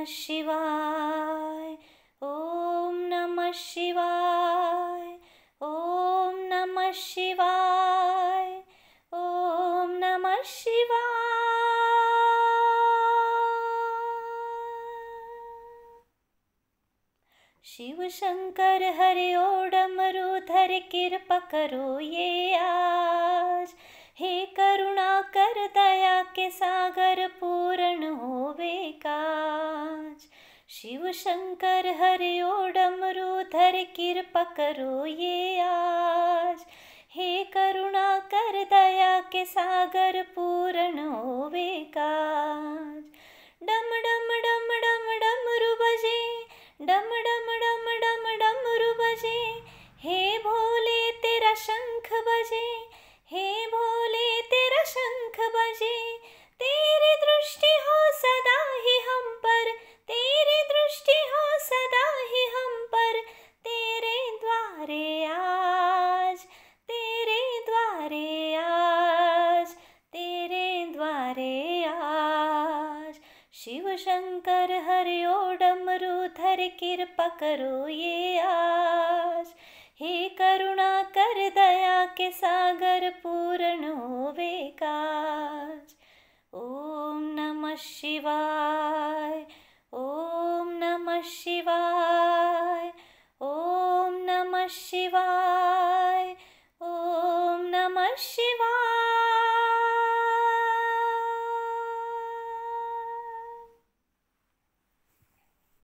नमः शिवाय ॐ नमः शिवाय ॐ नमः शिवाय ॐ नमः शिवाय शिव शंकर हरि ओडमरुधर कृपा करो ये आज हे करुणा कर दया के सागर पूर्ण होवे का शिव शंकर हरि ओडमरू धर कृपा करो ये आज हे करुणा कर दया के सागर पूर्ण होवे काज डम डम डम डम डम रुबजे डम डम डम डम डम रुबजे हे भोले तेरा शंख बजे शिव शंकर हरि ओ डमरू धर कृपा करो ये आज हे करुणा कर दया के सागर पूर्ण हो विकास ओम नमः शिवाय